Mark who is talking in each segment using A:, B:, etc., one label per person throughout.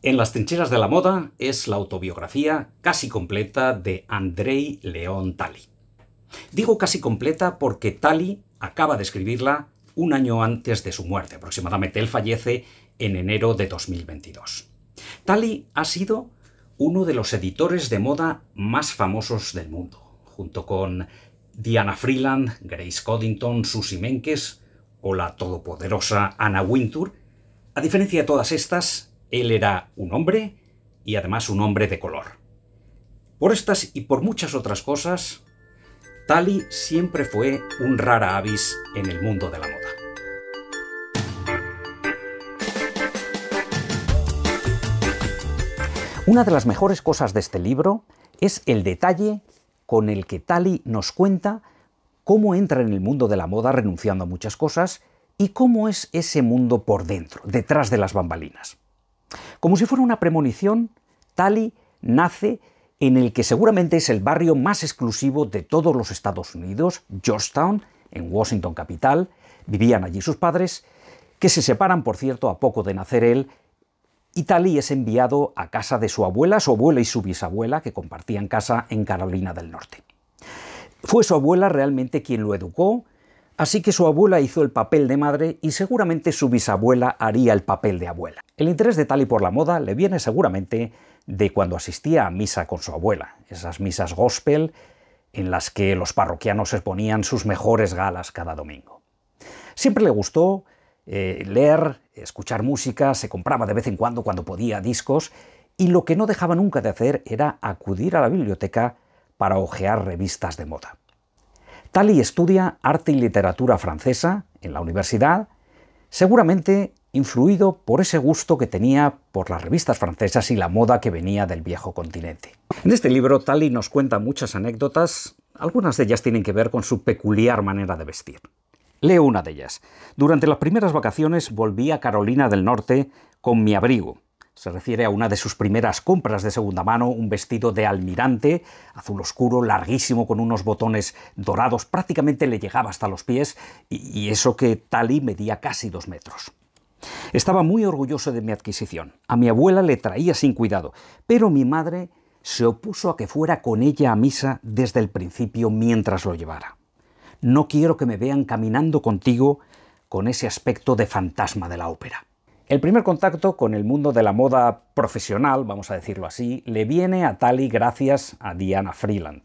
A: En las trincheras de la moda es la autobiografía casi completa de Andrei León Tali. Digo casi completa porque Tali acaba de escribirla un año antes de su muerte, aproximadamente él fallece en enero de 2022. Tali ha sido uno de los editores de moda más famosos del mundo, junto con Diana Freeland, Grace Coddington, Susie Menkes o la todopoderosa Anna Wintour. A diferencia de todas estas, él era un hombre y además un hombre de color. Por estas y por muchas otras cosas, Tali siempre fue un rara avis en el mundo de la moda. Una de las mejores cosas de este libro es el detalle con el que Tali nos cuenta cómo entra en el mundo de la moda renunciando a muchas cosas y cómo es ese mundo por dentro, detrás de las bambalinas. Como si fuera una premonición, Tali nace en el que seguramente es el barrio más exclusivo de todos los Estados Unidos, Georgetown, en Washington capital. Vivían allí sus padres, que se separan, por cierto, a poco de nacer él, y Tali es enviado a casa de su abuela, su abuela y su bisabuela, que compartían casa en Carolina del Norte. Fue su abuela realmente quien lo educó, Así que su abuela hizo el papel de madre y seguramente su bisabuela haría el papel de abuela. El interés de Tali por la moda le viene seguramente de cuando asistía a misa con su abuela, esas misas gospel en las que los parroquianos exponían sus mejores galas cada domingo. Siempre le gustó eh, leer, escuchar música, se compraba de vez en cuando cuando podía discos y lo que no dejaba nunca de hacer era acudir a la biblioteca para hojear revistas de moda. Tali estudia arte y literatura francesa en la universidad, seguramente influido por ese gusto que tenía por las revistas francesas y la moda que venía del viejo continente. En este libro, Tali nos cuenta muchas anécdotas, algunas de ellas tienen que ver con su peculiar manera de vestir. Leo una de ellas. Durante las primeras vacaciones volví a Carolina del Norte con mi abrigo, se refiere a una de sus primeras compras de segunda mano, un vestido de almirante, azul oscuro, larguísimo, con unos botones dorados, prácticamente le llegaba hasta los pies, y, eso que Tali medía casi dos metros. Estaba muy orgulloso de mi adquisición. A mi abuela le traía sin cuidado, pero mi madre se opuso a que fuera con ella a misa desde el principio mientras lo llevara. No quiero que me vean caminando contigo con ese aspecto de fantasma de la ópera. El primer contacto con el mundo de la moda profesional, vamos a decirlo así, le viene a Tali gracias a Diana Freeland.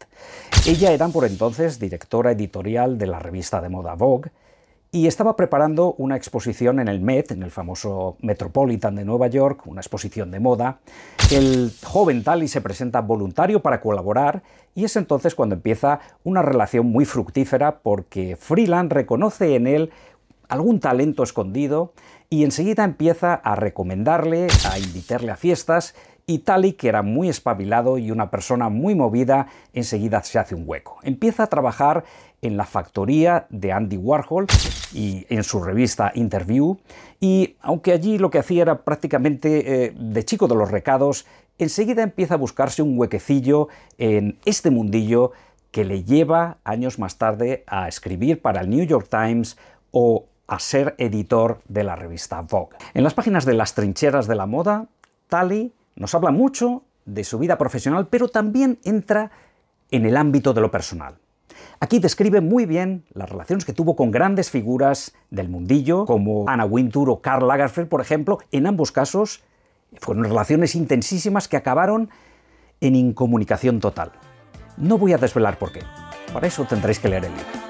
A: Ella era por entonces directora editorial de la revista de moda Vogue y estaba preparando una exposición en el Met, en el famoso Metropolitan de Nueva York, una exposición de moda. El joven Tali se presenta voluntario para colaborar y es entonces cuando empieza una relación muy fructífera porque Freeland reconoce en él algún talento escondido y enseguida empieza a recomendarle, a invitarle a fiestas y Tali, que era muy espabilado y una persona muy movida, enseguida se hace un hueco. Empieza a trabajar en la factoría de Andy Warhol y en su revista Interview, y aunque allí lo que hacía era prácticamente eh, de chico de los recados, enseguida empieza a buscarse un huequecillo en este mundillo que le lleva años más tarde a escribir para el New York Times o a ser editor de la revista Vogue. En las páginas de Las trincheras de la moda, Tali nos habla mucho de su vida profesional, pero también entra en el ámbito de lo personal. Aquí describe muy bien las relaciones que tuvo con grandes figuras del mundillo, como Anna Wintour o Karl Lagerfeld, por ejemplo. En ambos casos fueron relaciones intensísimas que acabaron en incomunicación total. No voy a desvelar por qué. Para eso tendréis que leer el libro.